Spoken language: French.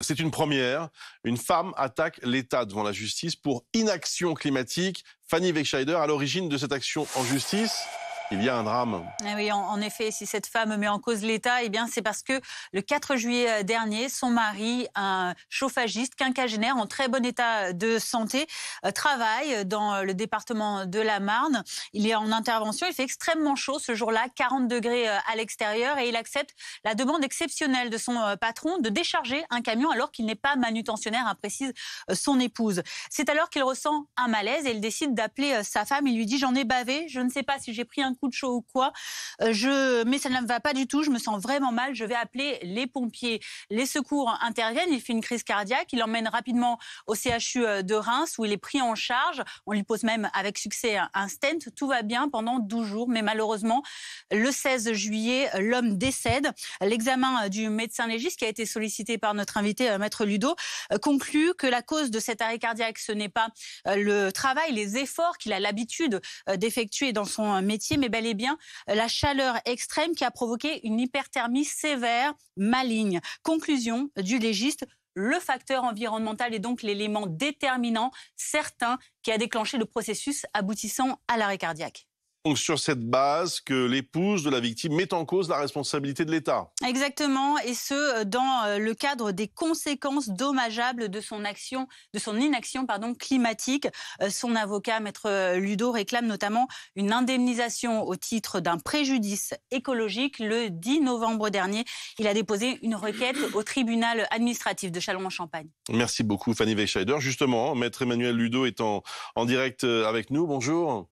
C'est une première. Une femme attaque l'État devant la justice pour inaction climatique. Fanny Wegscheider, à l'origine de cette action en justice. Il y a un drame. Eh oui, en, effet, si cette femme met en cause l'État, eh bien, c'est parce que le 4 juillet euh, dernier, son mari, un chauffagiste quinquagénaire en très bon état euh, de santé, euh, travaille dans le département de la Marne. Il est en intervention. Il fait extrêmement chaud ce jour-là, 40 degrés à l'extérieur, et il accepte la demande exceptionnelle de son patron de décharger un camion alors qu'il n'est pas manutentionnaire, hein, précise son épouse. C'est alors qu'il ressent un malaise et il décide d'appeler sa femme. Il lui dit J'en ai bavé, je ne sais pas si j'ai pris un coup de chaud ou quoi. Euh, je, mais ça ne me va pas du tout, je me sens vraiment mal, je vais appeler les pompiers. Les secours interviennent, il fait une crise cardiaque, il l'emmène rapidement au CHU euh, de Reims où il est pris en charge. On lui pose même avec succès un stent. Tout va bien pendant 12 jours, mais malheureusement, le 16 juillet, l'homme décède. L'examen euh, du médecin légiste qui a été sollicité par notre invité, Maître Ludo, conclut que la cause de cet arrêt cardiaque, ce n'est pas le travail, les efforts qu'il a l'habitude d'effectuer dans son métier, mais bel et bien la chaleur extrême qui a provoqué une hyperthermie sévère, maligne. Conclusion du légiste, le facteur environnemental est donc l'élément déterminant, certain, qui a déclenché le processus aboutissant à l'arrêt cardiaque donc sur cette base que l'épouse de la victime met en cause la responsabilité de l'État. Exactement, et ce, euh, dans euh, le cadre des conséquences dommageables de son action, de son inaction pardon, climatique. Euh, son avocat, maître Ludo, réclame notamment une indemnisation au titre d'un préjudice écologique. Le 10 novembre dernier, il a déposé une requête au tribunal administratif de Châlons-en-Champagne. Merci beaucoup, Fanny Weisscheider. Justement, maître Emmanuel Ludo est en, en direct avec nous. Bonjour.